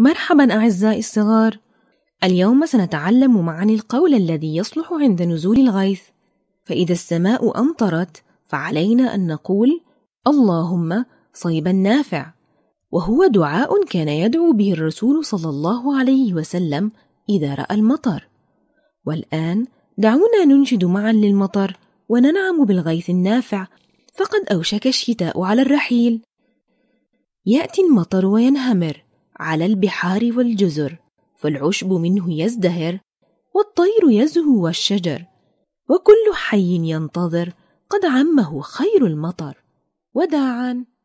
مرحبا أعزائي الصغار اليوم سنتعلم معا القول الذي يصلح عند نزول الغيث فإذا السماء أمطرت فعلينا أن نقول اللهم صيبا نافع وهو دعاء كان يدعو به الرسول صلى الله عليه وسلم إذا رأى المطر والآن دعونا ننشد معا للمطر وننعم بالغيث النافع فقد أوشك الشتاء على الرحيل يأتي المطر وينهمر على البحار والجزر فالعشب منه يزدهر والطير يزهو والشجر وكل حي ينتظر قد عمه خير المطر وداعا